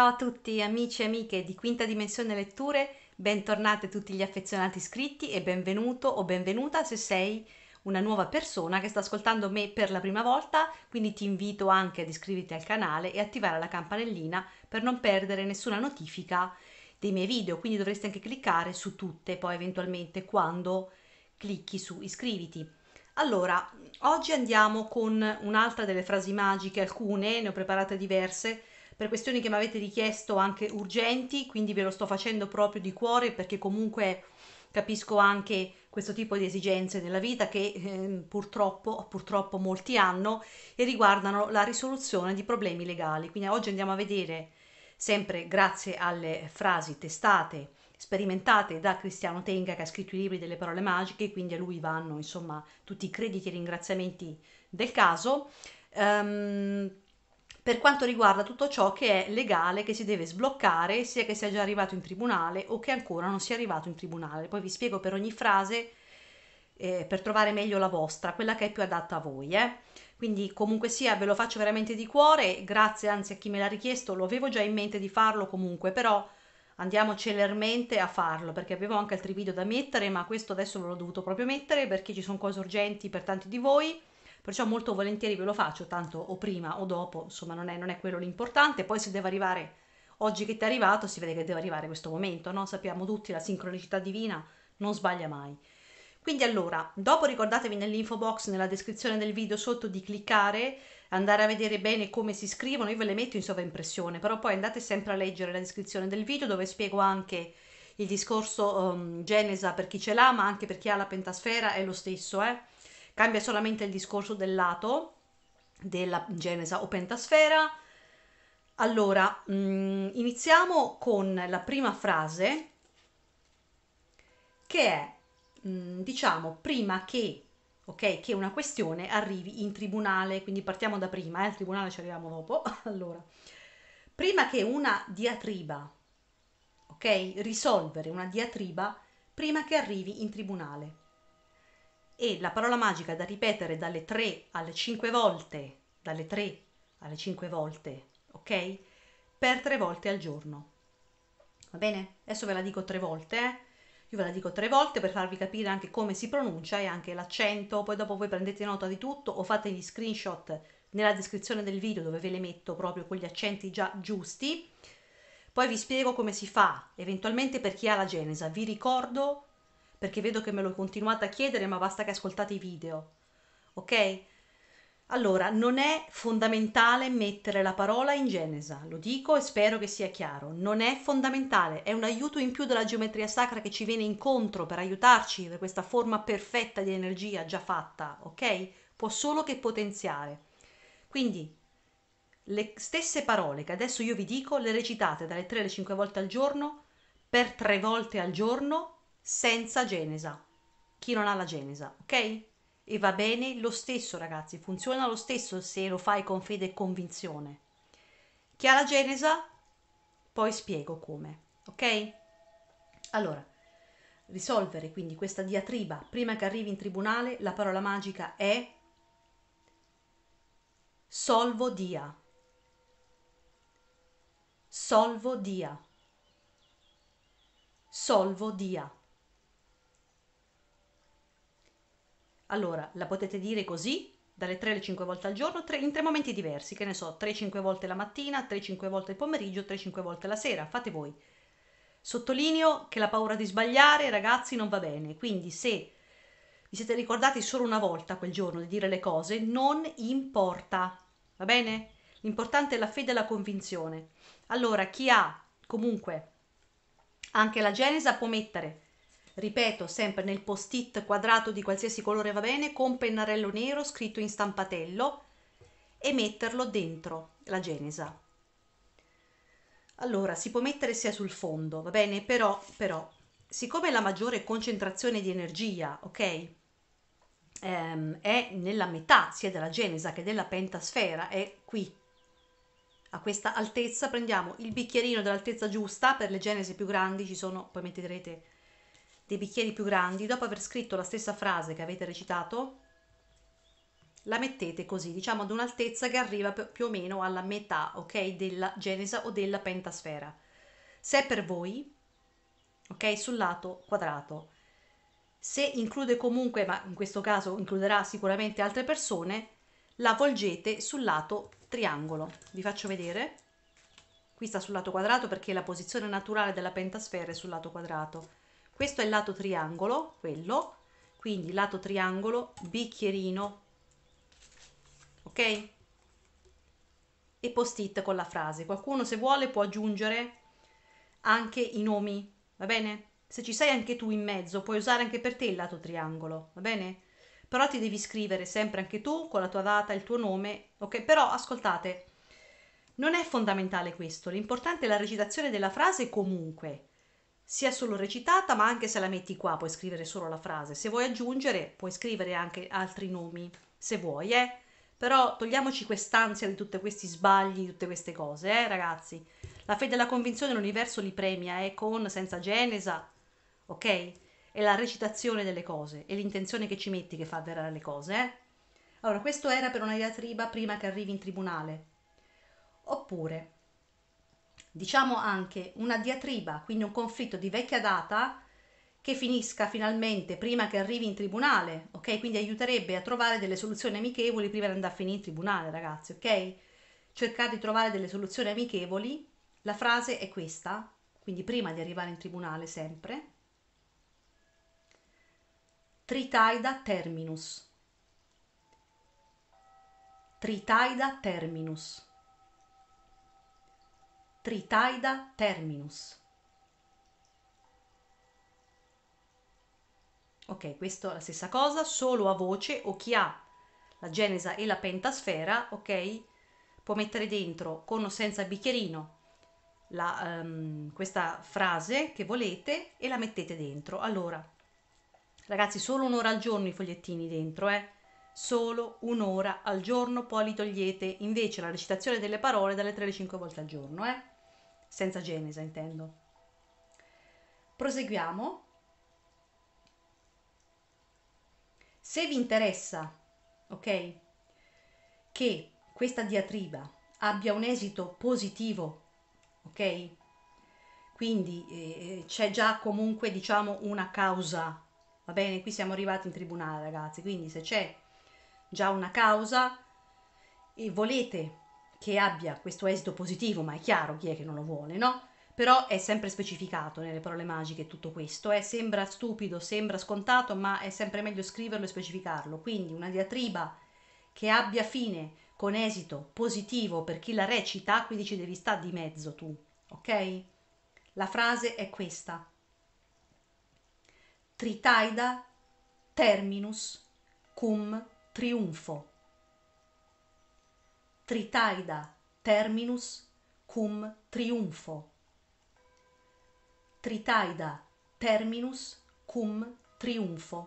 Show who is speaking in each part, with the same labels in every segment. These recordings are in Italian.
Speaker 1: Ciao a tutti amici e amiche di Quinta Dimensione Letture, bentornate tutti gli affezionati iscritti e benvenuto o benvenuta se sei una nuova persona che sta ascoltando me per la prima volta, quindi ti invito anche ad iscriverti al canale e attivare la campanellina per non perdere nessuna notifica dei miei video, quindi dovresti anche cliccare su tutte poi eventualmente quando clicchi su iscriviti. Allora, oggi andiamo con un'altra delle frasi magiche, alcune, ne ho preparate diverse, per questioni che mi avete richiesto anche urgenti, quindi ve lo sto facendo proprio di cuore perché comunque capisco anche questo tipo di esigenze nella vita che eh, purtroppo, purtroppo molti hanno e riguardano la risoluzione di problemi legali. Quindi oggi andiamo a vedere, sempre grazie alle frasi testate, sperimentate da Cristiano Tenga che ha scritto i libri delle parole magiche, quindi a lui vanno insomma tutti i crediti e ringraziamenti del caso. Um, per quanto riguarda tutto ciò che è legale, che si deve sbloccare, sia che sia già arrivato in tribunale o che ancora non sia arrivato in tribunale. Poi vi spiego per ogni frase eh, per trovare meglio la vostra, quella che è più adatta a voi. Eh. Quindi comunque sia, ve lo faccio veramente di cuore, grazie anzi a chi me l'ha richiesto, lo avevo già in mente di farlo comunque, però andiamo celermente a farlo perché avevo anche altri video da mettere, ma questo adesso ve l'ho dovuto proprio mettere perché ci sono cose urgenti per tanti di voi perciò molto volentieri ve lo faccio, tanto o prima o dopo, insomma non è, non è quello l'importante, poi se deve arrivare oggi che ti è arrivato si vede che deve arrivare questo momento, no? sappiamo tutti la sincronicità divina non sbaglia mai. Quindi allora, dopo ricordatevi nell'info box, nella descrizione del video sotto di cliccare, andare a vedere bene come si scrivono, io ve le metto in sovraimpressione, però poi andate sempre a leggere la descrizione del video dove spiego anche il discorso um, Genesa per chi ce l'ha, ma anche per chi ha la pentasfera è lo stesso, eh? Cambia solamente il discorso del lato della genesa o pentasfera. Allora, mh, mm, iniziamo con la prima frase che è, mh, mm, diciamo, prima che, okay, che una questione arrivi in tribunale, quindi partiamo da prima, eh, al tribunale ci arriviamo dopo. allora, prima che una diatriba, ok, risolvere una diatriba prima che arrivi in tribunale e la parola magica da ripetere dalle 3 alle 5 volte, dalle 3 alle 5 volte, ok? Per 3 volte al giorno. Va bene? Adesso ve la dico 3 volte, eh? Io ve la dico 3 volte per farvi capire anche come si pronuncia e anche l'accento, poi dopo voi prendete nota di tutto o fate gli screenshot nella descrizione del video dove ve le metto proprio con gli accenti già giusti. Poi vi spiego come si fa, eventualmente per chi ha la Genesa. Vi ricordo perché vedo che me lo continuate a chiedere, ma basta che ascoltate i video. Ok? Allora, non è fondamentale mettere la parola in Genesa, lo dico e spero che sia chiaro, non è fondamentale, è un aiuto in più della geometria sacra che ci viene incontro per aiutarci per questa forma perfetta di energia già fatta, ok? Può solo che potenziare. Quindi, le stesse parole che adesso io vi dico le recitate dalle 3 alle 5 volte al giorno, per 3 volte al giorno, senza genesa, chi non ha la genesa, ok? E va bene lo stesso ragazzi, funziona lo stesso se lo fai con fede e convinzione. Chi ha la genesa, poi spiego come, ok? Allora, risolvere quindi questa diatriba prima che arrivi in tribunale, la parola magica è solvo dia. Solvo dia. Solvo dia. Allora, la potete dire così, dalle 3 alle 5 volte al giorno, tre, in tre momenti diversi, che ne so, 3-5 volte la mattina, 3-5 volte il pomeriggio, 3-5 volte la sera, fate voi. Sottolineo che la paura di sbagliare, ragazzi, non va bene, quindi se vi siete ricordati solo una volta quel giorno di dire le cose, non importa, va bene? L'importante è la fede e la convinzione. Allora, chi ha comunque anche la Genesa può mettere ripeto sempre nel post-it quadrato di qualsiasi colore va bene con pennarello nero scritto in stampatello e metterlo dentro la genesa allora si può mettere sia sul fondo va bene però però siccome la maggiore concentrazione di energia ok ehm, è nella metà sia della genesa che della pentasfera è qui a questa altezza prendiamo il bicchierino dell'altezza giusta per le genesi più grandi ci sono poi metterete dei bicchieri più grandi, dopo aver scritto la stessa frase che avete recitato, la mettete così, diciamo ad un'altezza che arriva più o meno alla metà, ok, della genesa o della pentasfera. Se è per voi, ok, sul lato quadrato. Se include comunque, ma in questo caso includerà sicuramente altre persone, la volgete sul lato triangolo. Vi faccio vedere. Qui sta sul lato quadrato perché la posizione naturale della pentasfera è sul lato quadrato questo è il lato triangolo, quello, quindi lato triangolo, bicchierino, ok? E post-it con la frase. Qualcuno se vuole può aggiungere anche i nomi, va bene? Se ci sei anche tu in mezzo, puoi usare anche per te il lato triangolo, va bene? Però ti devi scrivere sempre anche tu con la tua data, il tuo nome, ok? Però ascoltate, non è fondamentale questo, l'importante è la recitazione della frase comunque sia solo recitata, ma anche se la metti qua puoi scrivere solo la frase. Se vuoi aggiungere, puoi scrivere anche altri nomi, se vuoi, eh. Però togliamoci quest'ansia di tutti questi sbagli, di tutte queste cose, eh, ragazzi. La fede e la convinzione l'universo li premia, eh, con, senza genesa, ok? È la recitazione delle cose, è l'intenzione che ci metti che fa avverare le cose, eh. Allora, questo era per una diatriba prima che arrivi in tribunale. Oppure, diciamo anche una diatriba, quindi un conflitto di vecchia data che finisca finalmente prima che arrivi in tribunale, ok? Quindi aiuterebbe a trovare delle soluzioni amichevoli prima di andare a finire in tribunale, ragazzi, ok? Cercare di trovare delle soluzioni amichevoli. La frase è questa, quindi prima di arrivare in tribunale sempre. Tritaida terminus. Tritaida terminus. Tritaida terminus. Ok, questo è la stessa cosa, solo a voce o chi ha la genesa e la pentasfera, ok, può mettere dentro con o senza bicchierino la, um, questa frase che volete e la mettete dentro. Allora, ragazzi, solo un'ora al giorno i fogliettini dentro, eh? Solo un'ora al giorno, poi li togliete invece la recitazione delle parole dalle 3 alle 5 volte al giorno, eh? senza Genesa intendo. Proseguiamo. Se vi interessa, ok, che questa diatriba abbia un esito positivo, ok? Quindi eh, eh, c'è già comunque, diciamo, una causa, va bene? Qui siamo arrivati in tribunale, ragazzi, quindi se c'è già una causa e volete che abbia questo esito positivo, ma è chiaro chi è che non lo vuole, no? Però è sempre specificato nelle parole magiche tutto questo, eh? sembra stupido, sembra scontato, ma è sempre meglio scriverlo e specificarlo. Quindi una diatriba che abbia fine con esito positivo per chi la recita, quindi ci devi stare di mezzo tu, ok? La frase è questa. Tritaida terminus cum triunfo tritaida terminus cum triunfo. tritaida terminus cum triunfo.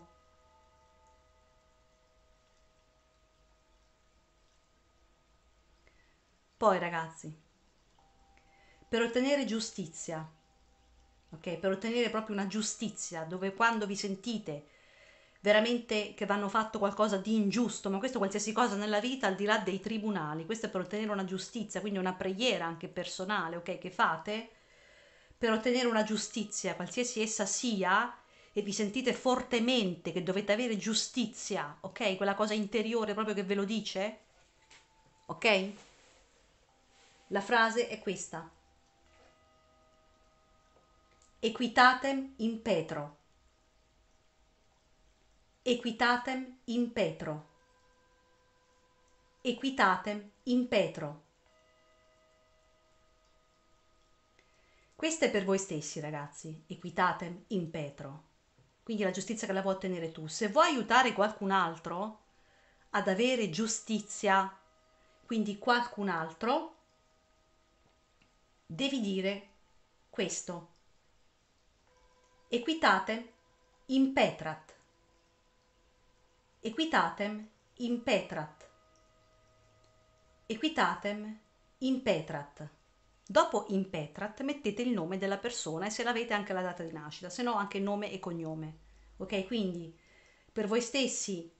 Speaker 1: poi ragazzi per ottenere giustizia ok per ottenere proprio una giustizia dove quando vi sentite veramente che vanno fatto qualcosa di ingiusto, ma questo qualsiasi cosa nella vita al di là dei tribunali, questo è per ottenere una giustizia, quindi una preghiera anche personale, ok, che fate per ottenere una giustizia, qualsiasi essa sia, e vi sentite fortemente che dovete avere giustizia, ok? Quella cosa interiore proprio che ve lo dice, ok? La frase è questa. Equitatem in petro. Equitatem in petro. Equitatem in petro. Questo è per voi stessi, ragazzi. Equitatem in petro. Quindi la giustizia che la vuoi ottenere tu. Se vuoi aiutare qualcun altro ad avere giustizia, quindi qualcun altro, devi dire questo. Equitatem in petrat. Equitatem impetrat. Equitatem impetrat. Dopo impetrat mettete il nome della persona e se l'avete anche la data di nascita, se no anche nome e cognome. Ok, quindi per voi stessi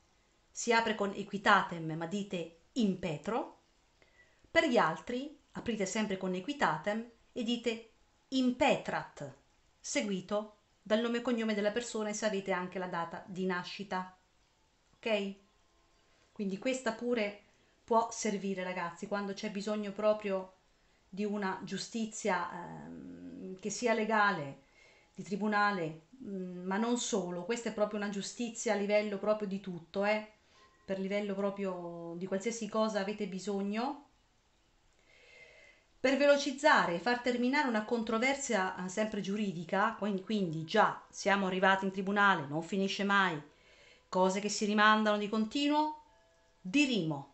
Speaker 1: si apre con equitatem, ma dite impetro, Per gli altri aprite sempre con equitatem e dite impetrat, seguito dal nome e cognome della persona e se avete anche la data di nascita ok? Quindi questa pure può servire ragazzi quando c'è bisogno proprio di una giustizia ehm, che sia legale, di tribunale, mh, mm, ma non solo, questa è proprio una giustizia a livello proprio di tutto, eh? per livello proprio di qualsiasi cosa avete bisogno. Per velocizzare e far terminare una controversia eh, sempre giuridica, quindi già siamo arrivati in tribunale, non finisce mai, cose che si rimandano di continuo, dirimo.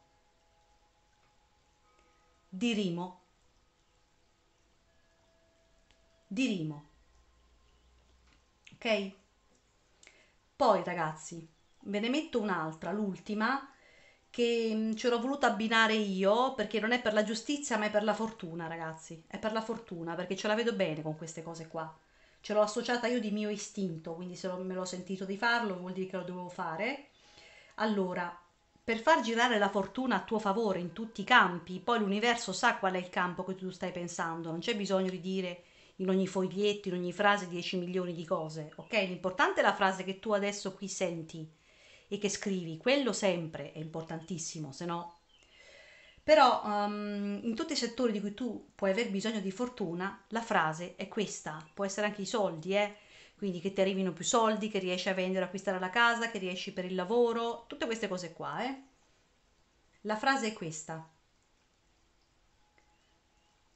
Speaker 1: Dirimo. Dirimo. Ok? Poi ragazzi, ve ne metto un'altra, l'ultima, che mm, ce l'ho voluta abbinare io perché non è per la giustizia ma è per la fortuna ragazzi, è per la fortuna perché ce la vedo bene con queste cose qua ce l'ho associata io di mio istinto, quindi se me l'ho sentito di farlo vuol dire che lo dovevo fare. Allora, per far girare la fortuna a tuo favore in tutti i campi, poi l'universo sa qual è il campo che tu stai pensando, non c'è bisogno di dire in ogni foglietto, in ogni frase 10 milioni di cose, ok? L'importante è la frase che tu adesso qui senti e che scrivi, quello sempre è importantissimo, se no però um, in tutti i settori di cui tu puoi aver bisogno di fortuna, la frase è questa, può essere anche i soldi, eh? quindi che ti arrivino più soldi, che riesci a vendere, acquistare la casa, che riesci per il lavoro, tutte queste cose qua. Eh? La frase è questa.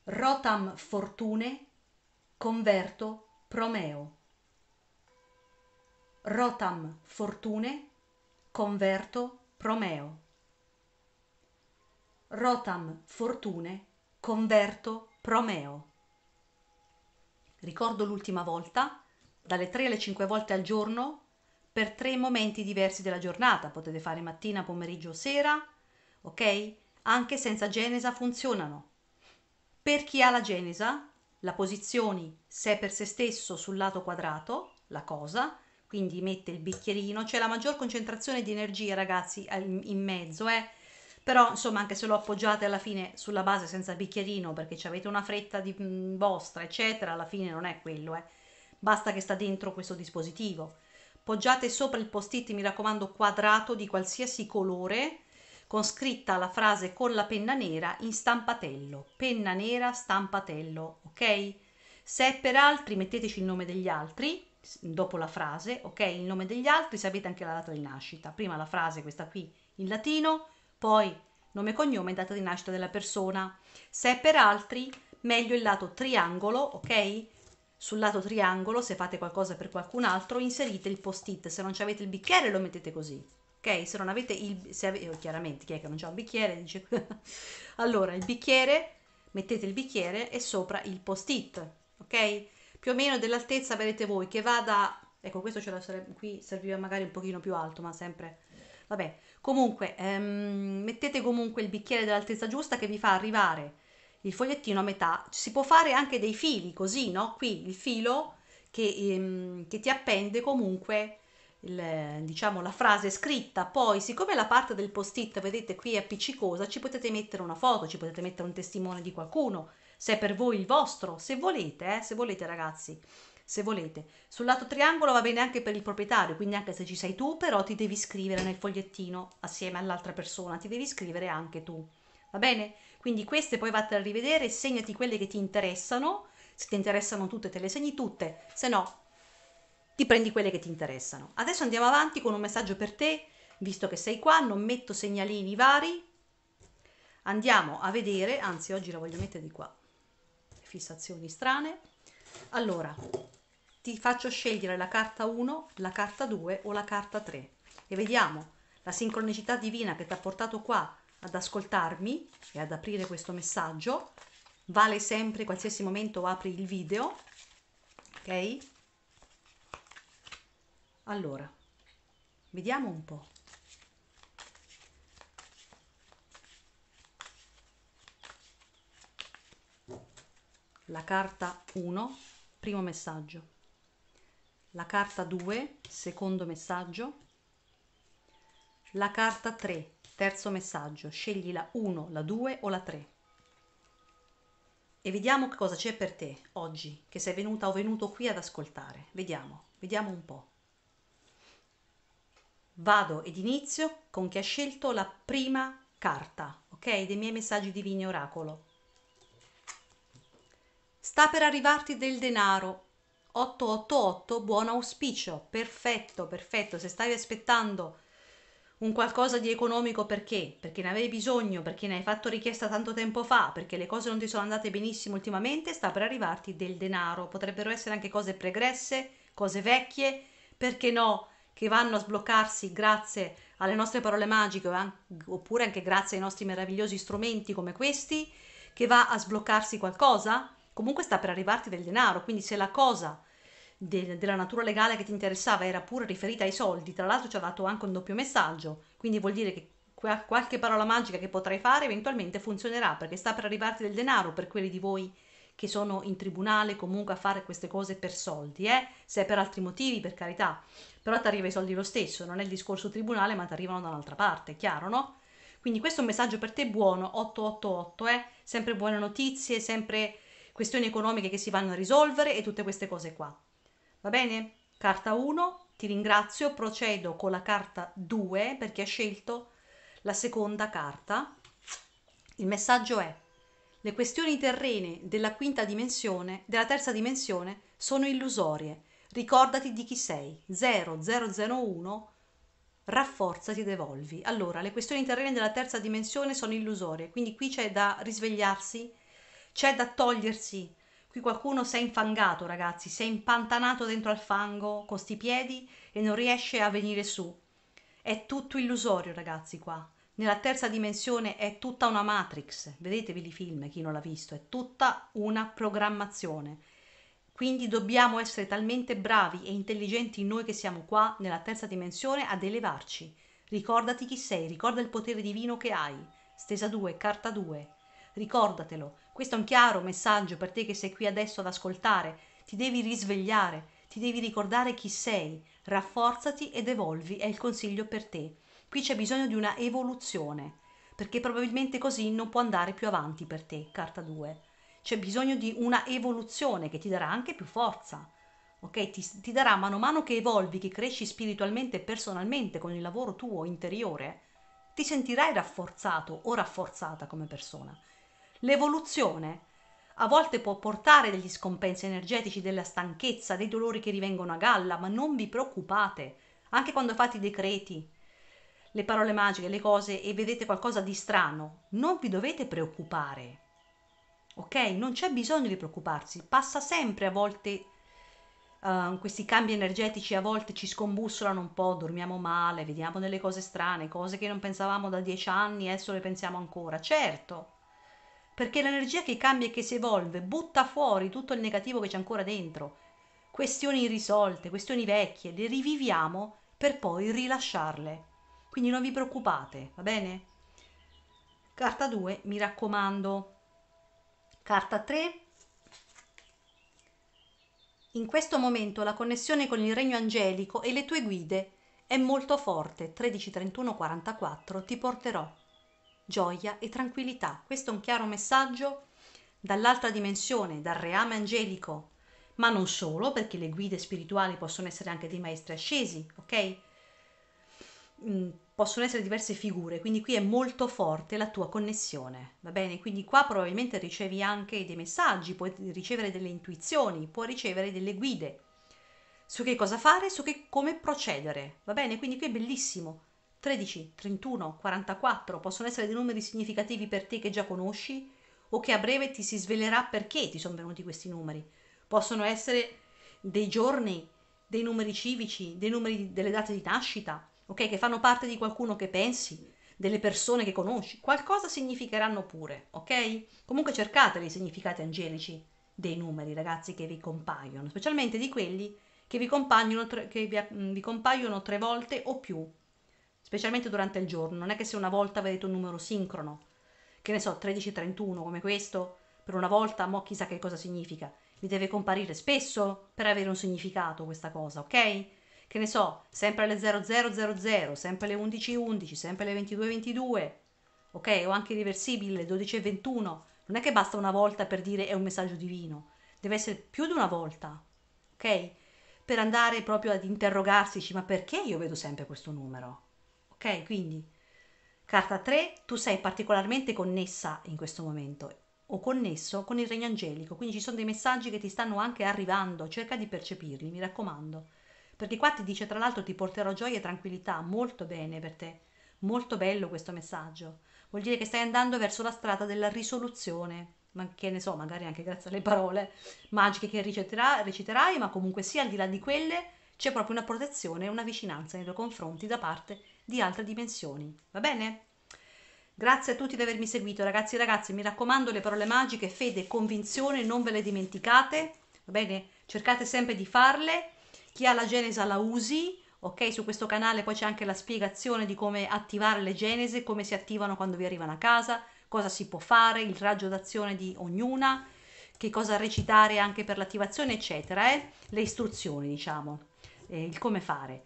Speaker 1: Rotam fortune, converto promeo. Rotam fortune, converto promeo rotam fortune converto promeo ricordo l'ultima volta dalle 3 alle 5 volte al giorno per tre momenti diversi della giornata potete fare mattina pomeriggio sera ok anche senza genesa funzionano per chi ha la genesa la posizioni sé per se stesso sul lato quadrato la cosa quindi mette il bicchierino c'è la maggior concentrazione di energia ragazzi in mezzo eh però insomma anche se lo appoggiate alla fine sulla base senza bicchierino perché ci avete una fretta di, mh, mm, vostra eccetera, alla fine non è quello, eh. basta che sta dentro questo dispositivo. Poggiate sopra il post-it, mi raccomando, quadrato di qualsiasi colore con scritta la frase con la penna nera in stampatello, penna nera stampatello, ok? Se è per altri metteteci il nome degli altri dopo la frase, ok? Il nome degli altri, sapete anche la data di nascita, prima la frase questa qui in latino, poi nome e cognome e data di nascita della persona. Se è per altri, meglio il lato triangolo, ok? Sul lato triangolo, se fate qualcosa per qualcun altro, inserite il post-it. Se non avete il bicchiere, lo mettete così. Ok? Se non avete il... Se avete, oh, chiaramente, chi è che non ha un bicchiere? Dice... allora, il bicchiere, mettete il bicchiere e sopra il post-it. Ok? Più o meno dell'altezza vedete voi, che vada... Ecco, questo ce la sarebbe... Qui serviva magari un pochino più alto, ma sempre Vabbè, comunque, ehm, mettete comunque il bicchiere dell'altezza giusta che vi fa arrivare il fogliettino a metà. Si può fare anche dei fili così, no? Qui il filo che, ehm, che ti appende comunque il, diciamo la frase scritta poi siccome la parte del post it vedete qui è appiccicosa ci potete mettere una foto ci potete mettere un testimone di qualcuno se è per voi il vostro se volete eh, se volete ragazzi se volete. Sul lato triangolo va bene anche per il proprietario, quindi anche se ci sei tu, però ti devi scrivere nel fogliettino assieme all'altra persona, ti devi scrivere anche tu. Va bene? Quindi queste poi vattene a rivedere, segnati quelle che ti interessano, se ti interessano tutte te le segni tutte, se no ti prendi quelle che ti interessano. Adesso andiamo avanti con un messaggio per te, visto che sei qua, non metto segnalini vari. Andiamo a vedere, anzi oggi la voglio mettere di qua, fissazioni strane. Allora, ti faccio scegliere la carta 1, la carta 2 o la carta 3 e vediamo la sincronicità divina che ti ha portato qua ad ascoltarmi e ad aprire questo messaggio. Vale sempre qualsiasi momento apri il video, ok? Allora, vediamo un po'. La carta 1, primo messaggio la carta 2, secondo messaggio, la carta 3, terzo messaggio, scegli la 1, la 2 o la 3. E vediamo che cosa c'è per te oggi, che sei venuta o venuto qui ad ascoltare. Vediamo, vediamo un po'. Vado ed inizio con chi ha scelto la prima carta, ok? Dei miei messaggi divini oracolo. Sta per arrivarti del denaro 888, buon auspicio, perfetto, perfetto, se stavi aspettando un qualcosa di economico perché? Perché ne avevi bisogno, perché ne hai fatto richiesta tanto tempo fa, perché le cose non ti sono andate benissimo ultimamente, sta per arrivarti del denaro, potrebbero essere anche cose pregresse, cose vecchie, perché no, che vanno a sbloccarsi grazie alle nostre parole magiche, oppure anche grazie ai nostri meravigliosi strumenti come questi, che va a sbloccarsi qualcosa? comunque sta per arrivarti del denaro, quindi se la cosa de- della natura legale che ti interessava era pure riferita ai soldi, tra l'altro ci ha dato anche un doppio messaggio, quindi vuol dire che qu- qualche parola magica che potrai fare eventualmente funzionerà perché sta per arrivarti del denaro per quelli di voi che sono in tribunale comunque a fare queste cose per soldi, eh? se è per altri motivi, per carità, però ti arriva i soldi lo stesso, non è il discorso tribunale, ma ti arrivano da un'altra parte, chiaro, no? Quindi questo è un messaggio per te buono, 888, eh? sempre buone notizie, sempre questioni economiche che si vanno a risolvere e tutte queste cose qua. Va bene? Carta 1, ti ringrazio, procedo con la carta 2 perché ha scelto la seconda carta. Il messaggio è le questioni terrene della quinta dimensione, della terza dimensione, sono illusorie. Ricordati di chi sei. 0001 rafforzati ed evolvi. Allora, le questioni terrene della terza dimensione sono illusorie, quindi qui c'è da risvegliarsi c'è da togliersi. Qui qualcuno si è infangato, ragazzi, si è impantanato dentro al fango con sti piedi e non riesce a venire su. È tutto illusorio, ragazzi, qua. Nella terza dimensione è tutta una matrix, vedetevi i film, chi non l'ha visto, è tutta una programmazione. Quindi dobbiamo essere talmente bravi e intelligenti noi che siamo qua nella terza dimensione ad elevarci. Ricordati chi sei, ricorda il potere divino che hai. Stesa 2, carta 2. Ricordatelo, questo è un chiaro messaggio per te che sei qui adesso ad ascoltare. Ti devi risvegliare, ti devi ricordare chi sei, rafforzati ed evolvi, è il consiglio per te. Qui c'è bisogno di una evoluzione, perché probabilmente così non può andare più avanti per te, carta 2. C'è bisogno di una evoluzione che ti darà anche più forza. Ok, ti, ti darà mano a mano che evolvi, che cresci spiritualmente e personalmente con il lavoro tuo interiore, ti sentirai rafforzato o rafforzata come persona L'evoluzione a volte può portare degli scompensi energetici, della stanchezza, dei dolori che rivengono a galla, ma non vi preoccupate, anche quando fate i decreti, le parole magiche, le cose e vedete qualcosa di strano, non vi dovete preoccupare. Ok? Non c'è bisogno di preoccuparsi, passa sempre a volte uh, questi cambi energetici a volte ci scombussolano un po', dormiamo male, vediamo delle cose strane, cose che non pensavamo da dieci anni, adesso le pensiamo ancora. Certo, perché l'energia che cambia e che si evolve butta fuori tutto il negativo che c'è ancora dentro, questioni irrisolte, questioni vecchie, le riviviamo per poi rilasciarle. Quindi non vi preoccupate, va bene? Carta 2, mi raccomando. Carta 3. In questo momento la connessione con il regno angelico e le tue guide è molto forte. 13 31 44 ti porterò gioia e tranquillità. Questo è un chiaro messaggio dall'altra dimensione, dal reame angelico, ma non solo, perché le guide spirituali possono essere anche dei maestri ascesi, ok? Mm, possono essere diverse figure, quindi qui è molto forte la tua connessione, va bene? Quindi qua probabilmente ricevi anche dei messaggi, puoi ricevere delle intuizioni, puoi ricevere delle guide su che cosa fare, su che, come procedere, va bene? Quindi qui è bellissimo 13, 31, 44 possono essere dei numeri significativi per te che già conosci o che a breve ti si svelerà perché ti sono venuti questi numeri. Possono essere dei giorni, dei numeri civici, dei numeri delle date di nascita, ok? Che fanno parte di qualcuno che pensi, delle persone che conosci. Qualcosa significheranno pure, ok? Comunque cercate dei significati angelici dei numeri, ragazzi, che vi compaiono, specialmente di quelli che vi compaiono tre, che vi, vi compaiono tre volte o più specialmente durante il giorno. Non è che se una volta vedete un numero sincrono, che ne so, 1331 come questo, per una volta, mo chissà che cosa significa. Vi deve comparire spesso per avere un significato questa cosa, ok? Che ne so, sempre alle 0000, sempre alle 1111, sempre alle 2222, ok? O anche irreversibile, alle 1221. Non è che basta una volta per dire è un messaggio divino, deve essere più di una volta, ok? Per andare proprio ad interrogarsi, ma perché io vedo sempre questo numero? ok? Quindi carta 3, tu sei particolarmente connessa in questo momento o connesso con il regno angelico, quindi ci sono dei messaggi che ti stanno anche arrivando, cerca di percepirli, mi raccomando, perché qua ti dice tra l'altro ti porterò gioia e tranquillità, molto bene per te, molto bello questo messaggio, vuol dire che stai andando verso la strada della risoluzione, ma che ne so, magari anche grazie alle parole magiche che reciterà, reciterai, ma comunque sia sì, al di là di quelle c'è proprio una protezione una vicinanza nei tuoi confronti da parte di di altre dimensioni. Va bene? Grazie a tutti di avermi seguito, ragazzi e ragazze. Mi raccomando, le parole magiche, fede, convinzione, non ve le dimenticate. Va bene? Cercate sempre di farle. Chi ha la Genesa la usi. Ok, su questo canale poi c'è anche la spiegazione di come attivare le genesi, come si attivano quando vi arrivano a casa, cosa si può fare, il raggio d'azione di ognuna, che cosa recitare anche per l'attivazione, eccetera. Eh? Le istruzioni, diciamo, eh, il come fare.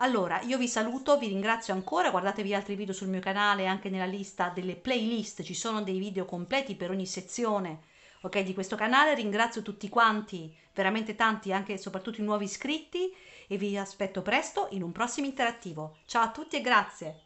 Speaker 1: Allora, io vi saluto, vi ringrazio ancora, guardatevi altri video sul mio canale, anche nella lista delle playlist, ci sono dei video completi per ogni sezione okay, di questo canale, ringrazio tutti quanti, veramente tanti, anche e soprattutto i nuovi iscritti e vi aspetto presto in un prossimo interattivo. Ciao a tutti e grazie!